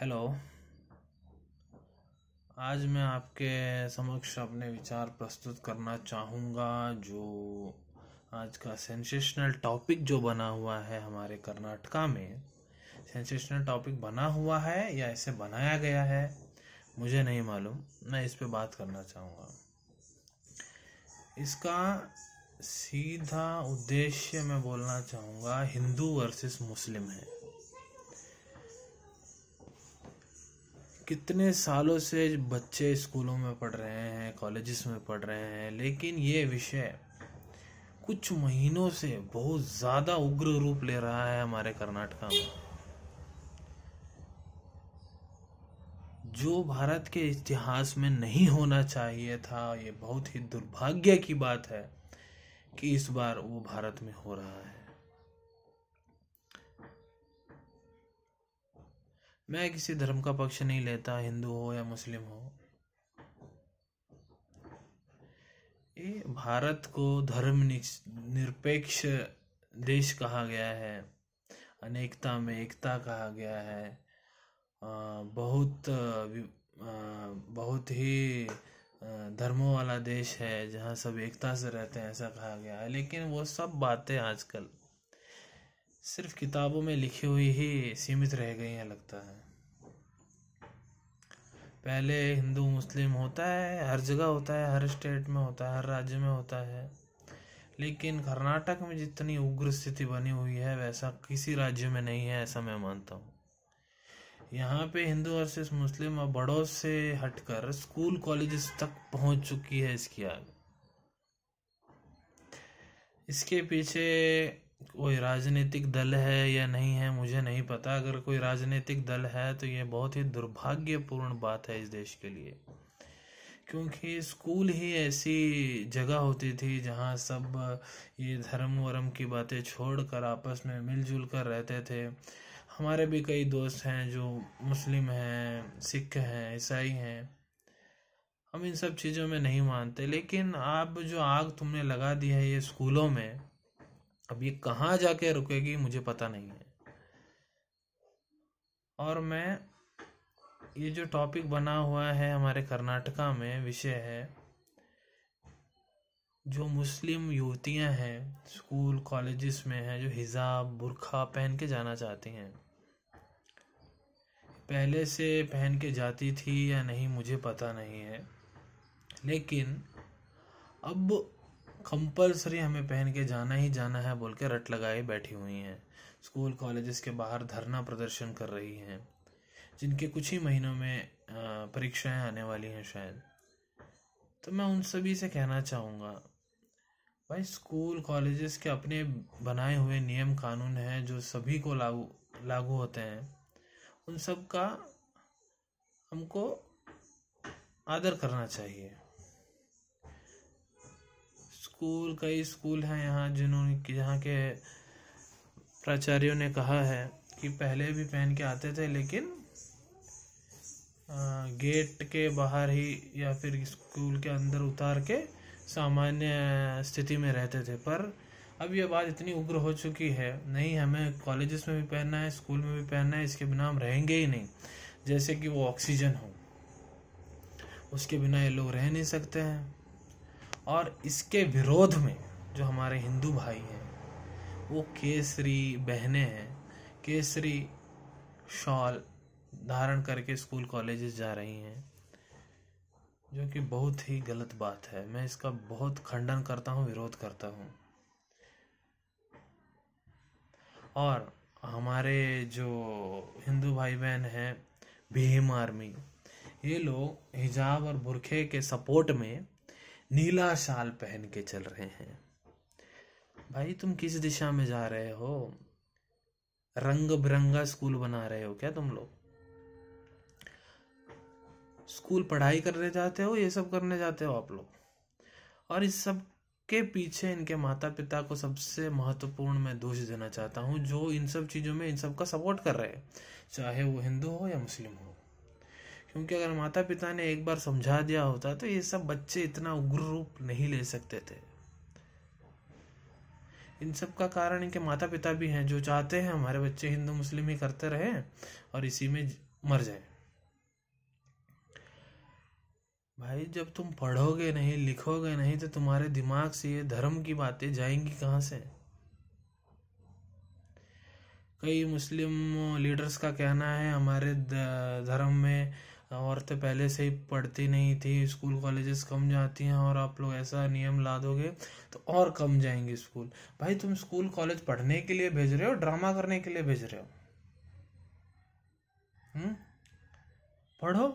hello आज मैं आपके समक्ष अपने विचार प्रस्तुत करना चाहूँगा जो आज का सेंसेशनल टॉपिक जो बना हुआ है हमारे कर्नाटका में सेंसेशनल टॉपिक बना हुआ है या इसे बनाया गया है मुझे नहीं मालूम मैं इस पे बात करना चाहूँगा इसका सीधा उद्देश्य मैं बोलना चाहूँगा हिंदू वर्सेस मुस्लिम है कितने सालों से बच्चे स्कूलों में पढ़ रहे हैं कॉलेजेस में पढ़ रहे हैं लेकिन ये विषय कुछ महीनों से बहुत ज़्यादा उग्र रूप ले रहा है हमारे कर्नाटका में जो भारत के इतिहास में नहीं होना चाहिए था ये बहुत ही दुर्भाग्य की बात है कि इस बार वो भारत में हो रहा है मैं किसी धर्म का पक्ष नहीं लेता हिंदू हो या मुस्लिम हो ये भारत को धर्म निरपेक्ष देश कहा गया है अनेकता में एकता कहा गया है बहुत बहुत ही धर्मों वाला देश है जहाँ सब एकता से रहते हैं ऐसा कहा गया है लेकिन वो सब बातें आजकल सिर्फ किताबों में लिखी हुई ही सीमित रह गई हैं लगता है पहले हिंदू मुस्लिम होता है हर जगह होता है हर स्टेट में होता है हर राज्य में होता है लेकिन कर्नाटक में जितनी उग्र स्थिति बनी हुई है वैसा किसी राज्य में नहीं है ऐसा मैं मानता हूँ यहाँ पे हिंदू और सिर्फ मुस्लिम और बड़ों से हटकर स्कूल कॉलेज तक पहुँच चुकी है इसकी आग इसके पीछे कोई राजनीतिक दल है या नहीं है मुझे नहीं पता अगर कोई राजनीतिक दल है तो ये बहुत ही दुर्भाग्यपूर्ण बात है इस देश के लिए क्योंकि स्कूल ही ऐसी जगह होती थी जहाँ सब ये धर्म वर्म की बातें छोड़कर आपस में मिलजुल कर रहते थे हमारे भी कई दोस्त हैं जो मुस्लिम हैं सिख हैं ईसाई हैं हम इन सब चीज़ों में नहीं मानते लेकिन आप जो आग तुमने लगा दी है ये स्कूलों में अब ये कहाँ जाके रुकेगी मुझे पता नहीं है और मैं ये जो टॉपिक बना हुआ है हमारे कर्नाटका में विषय है जो मुस्लिम युवतियां हैं स्कूल कॉलेजेस में हैं जो हिजाब बुरखा पहन के जाना चाहती हैं पहले से पहन के जाती थी या नहीं मुझे पता नहीं है लेकिन अब कंपलसरी हमें पहन के जाना ही जाना है बोल के रट लगाए बैठी हुई हैं स्कूल कॉलेजेस के बाहर धरना प्रदर्शन कर रही हैं जिनके कुछ ही महीनों में परीक्षाएं आने वाली हैं शायद तो मैं उन सभी से कहना चाहूँगा भाई स्कूल कॉलेजेस के अपने बनाए हुए नियम कानून हैं जो सभी को लागू लागू होते हैं उन सब का हमको आदर करना चाहिए स्कूल कई स्कूल हैं यहाँ जिन्होंने यहाँ के प्राचार्यों ने कहा है कि पहले भी पहन के आते थे लेकिन गेट के बाहर ही या फिर स्कूल के अंदर उतार के सामान्य स्थिति में रहते थे पर अब यह बात इतनी उग्र हो चुकी है नहीं हमें कॉलेजेस में भी पहनना है स्कूल में भी पहनना है इसके बिना हम रहेंगे ही नहीं जैसे कि वो ऑक्सीजन हो उसके बिना ये लोग रह नहीं सकते हैं और इसके विरोध में जो हमारे हिंदू भाई हैं वो केसरी बहनें हैं केसरी शॉल धारण करके स्कूल कॉलेजेस जा रही हैं जो कि बहुत ही गलत बात है मैं इसका बहुत खंडन करता हूँ विरोध करता हूँ और हमारे जो हिंदू भाई बहन हैं भीम आर्मी ये लोग हिजाब और बुरखे के सपोर्ट में नीला शाल पहन के चल रहे हैं भाई तुम किस दिशा में जा रहे हो रंग बिरंगा स्कूल बना रहे हो क्या तुम लोग स्कूल पढ़ाई करने जाते हो ये सब करने जाते हो आप लोग और इस सब के पीछे इनके माता पिता को सबसे महत्वपूर्ण मैं दोष देना चाहता हूँ जो इन सब चीज़ों में इन सब का सपोर्ट कर रहे हैं चाहे वो हिंदू हो या मुस्लिम हो क्योंकि अगर माता पिता ने एक बार समझा दिया होता तो ये सब बच्चे इतना उग्र रूप नहीं ले सकते थे इन सब का कारण इनके माता पिता भी हैं जो चाहते हैं हमारे बच्चे हिंदू मुस्लिम ही करते रहे और इसी में मर जाए भाई जब तुम पढ़ोगे नहीं लिखोगे नहीं तो तुम्हारे दिमाग से ये धर्म की बातें जाएंगी कहाँ से कई मुस्लिम लीडर्स का कहना है हमारे धर्म में औरतें तो पहले से ही पढ़ती नहीं थी स्कूल कॉलेजेस कम जाती हैं और आप लोग ऐसा नियम ला दोगे तो और कम जाएंगे स्कूल भाई तुम स्कूल कॉलेज पढ़ने के लिए भेज रहे हो ड्रामा करने के लिए भेज रहे हो हम्म पढ़ो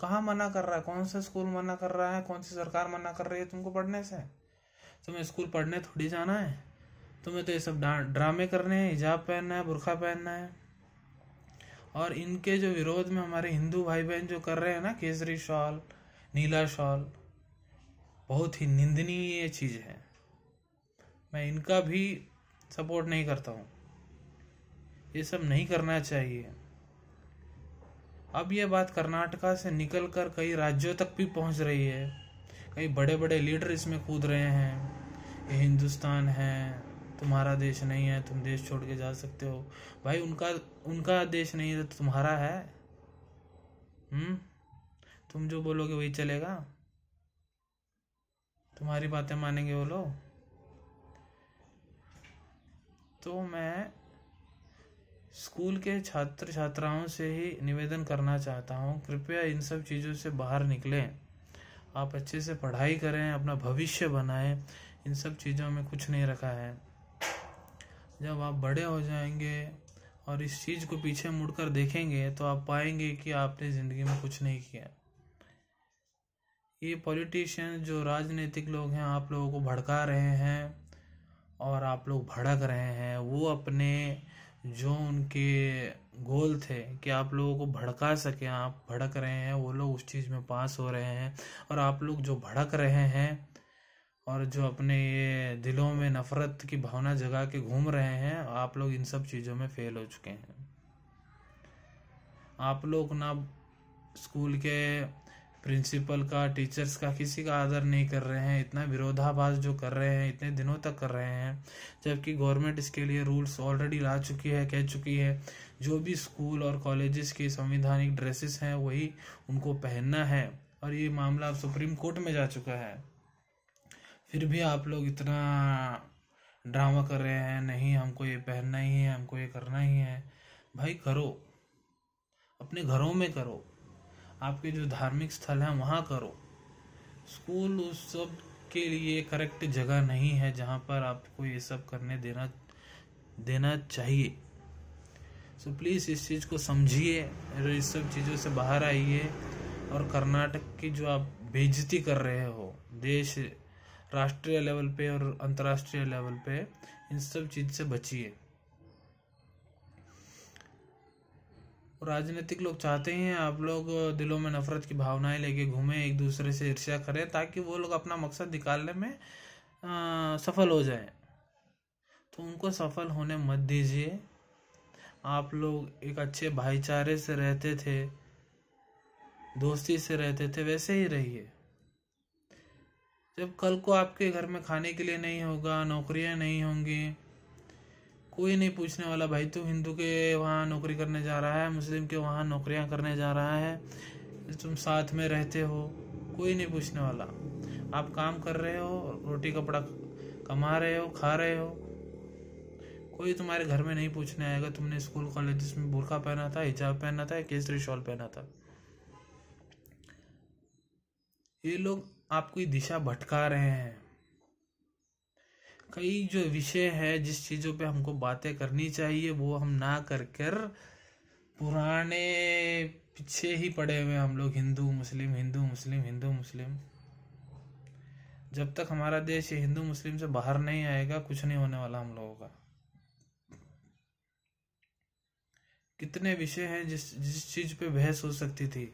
कहाँ मना कर रहा है कौन सा स्कूल मना कर रहा है कौन सी सरकार मना कर रही है तुमको पढ़ने से तुम्हें स्कूल पढ़ने थोड़ी जाना है तुम्हें तो ये सब ड्रामे करने हैं हिजाब पहनना है बुरखा पहनना है और इनके जो विरोध में हमारे हिंदू भाई बहन जो कर रहे हैं ना केसरी शॉल नीला शॉल बहुत ही निंदनीय चीज़ है मैं इनका भी सपोर्ट नहीं करता हूँ ये सब नहीं करना चाहिए अब ये बात कर्नाटका से निकलकर कई राज्यों तक भी पहुंच रही है कई बड़े बड़े लीडर इसमें कूद रहे हैं ये हिंदुस्तान है तुम्हारा देश नहीं है तुम देश छोड़ के जा सकते हो भाई उनका उनका देश नहीं है तो तुम्हारा है हम्म तुम जो बोलोगे वही चलेगा तुम्हारी बातें मानेंगे वो लोग तो मैं स्कूल के छात्र छात्राओं से ही निवेदन करना चाहता हूँ कृपया इन सब चीज़ों से बाहर निकलें आप अच्छे से पढ़ाई करें अपना भविष्य बनाएं इन सब चीज़ों में कुछ नहीं रखा है जब आप बड़े हो जाएंगे और इस चीज़ को पीछे मुड़कर देखेंगे तो आप पाएंगे कि आपने ज़िंदगी में कुछ नहीं किया ये पॉलिटिशियन जो राजनीतिक लोग हैं आप लोगों को भड़का रहे हैं और आप लोग भड़क रहे हैं वो अपने जो उनके गोल थे कि आप लोगों को भड़का सके आप भड़क रहे हैं वो लोग उस चीज़ में पास हो रहे हैं और आप लोग जो भड़क रहे हैं और जो अपने ये दिलों में नफ़रत की भावना जगा के घूम रहे हैं आप लोग इन सब चीज़ों में फेल हो चुके हैं आप लोग ना स्कूल के प्रिंसिपल का टीचर्स का किसी का आदर नहीं कर रहे हैं इतना विरोधाभास जो कर रहे हैं इतने दिनों तक कर रहे हैं जबकि गवर्नमेंट इसके लिए रूल्स ऑलरेडी ला चुकी है कह चुकी है जो भी स्कूल और कॉलेजेस के संविधानिक ड्रेसेस हैं वही उनको पहनना है और ये मामला अब सुप्रीम कोर्ट में जा चुका है फिर भी आप लोग इतना ड्रामा कर रहे हैं नहीं हमको ये पहनना ही है हमको ये करना ही है भाई करो अपने घरों में करो आपके जो धार्मिक स्थल हैं वहाँ करो स्कूल उस सब के लिए करेक्ट जगह नहीं है जहाँ पर आपको ये सब करने देना देना चाहिए सो so, प्लीज़ इस चीज़ को समझिए और इस सब चीज़ों से बाहर आइए और कर्नाटक की जो आप बेजती कर रहे हो देश राष्ट्रीय लेवल पे और अंतर्राष्ट्रीय लेवल पे इन सब चीज़ से बचिए राजनीतिक लोग चाहते हैं आप लोग दिलों में नफरत की भावनाएं लेके घूमें एक दूसरे से ईर्ष्या करें ताकि वो लोग अपना मकसद निकालने में आ, सफल हो जाए तो उनको सफल होने मत दीजिए आप लोग एक अच्छे भाईचारे से रहते थे दोस्ती से रहते थे वैसे ही रहिए जब कल को आपके घर में खाने के लिए नहीं होगा नौकरियां नहीं होंगी कोई नहीं पूछने वाला भाई तू हिंदू के वहाँ नौकरी करने जा रहा है मुस्लिम के वहाँ नौकरियाँ करने जा रहा है तुम साथ में रहते हो कोई नहीं पूछने वाला आप काम कर रहे हो रोटी कपड़ा कमा रहे हो खा रहे हो कोई तुम्हारे घर में नहीं पूछने आएगा तुमने स्कूल कॉलेज में बुरखा पहना था हिजाब पहना था केसरी शॉल पहना था ये लोग आपकी दिशा भटका रहे हैं कई जो विषय है जिस चीज़ों पे हमको बातें करनी चाहिए वो हम ना कर कर पुराने पीछे ही पड़े हुए हम लोग हिंदू मुस्लिम हिंदू मुस्लिम हिंदू मुस्लिम जब तक हमारा देश हिंदू मुस्लिम से बाहर नहीं आएगा कुछ नहीं होने वाला हम लोगों का कितने विषय हैं जिस जिस चीज़ पे बहस हो सकती थी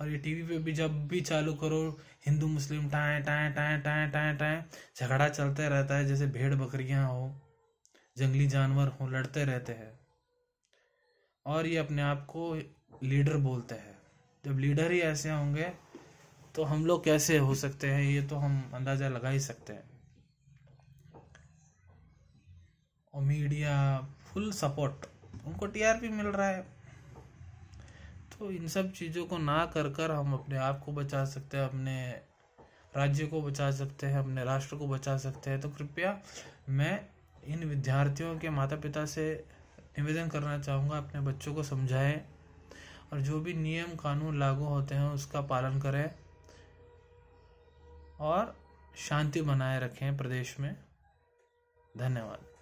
और ये टीवी पे भी जब भी चालू करो हिंदू मुस्लिम टाए टाए टाए टाए टाए टाए झगड़ा चलते रहता है जैसे भेड़ बकरियां हो जंगली जानवर हो लड़ते रहते हैं और ये अपने आप को लीडर बोलते हैं जब लीडर ही ऐसे होंगे तो हम लोग कैसे हो सकते हैं ये तो हम अंदाज़ा लगा ही सकते हैं और मीडिया फुल सपोर्ट उनको टीआरपी मिल रहा है तो इन सब चीज़ों को ना कर कर हम अपने आप को बचा सकते हैं अपने राज्य को बचा सकते हैं अपने राष्ट्र को बचा सकते हैं तो कृपया मैं इन विद्यार्थियों के माता पिता से निवेदन करना चाहूँगा अपने बच्चों को समझाएं और जो भी नियम कानून लागू होते हैं उसका पालन करें और शांति बनाए रखें प्रदेश में धन्यवाद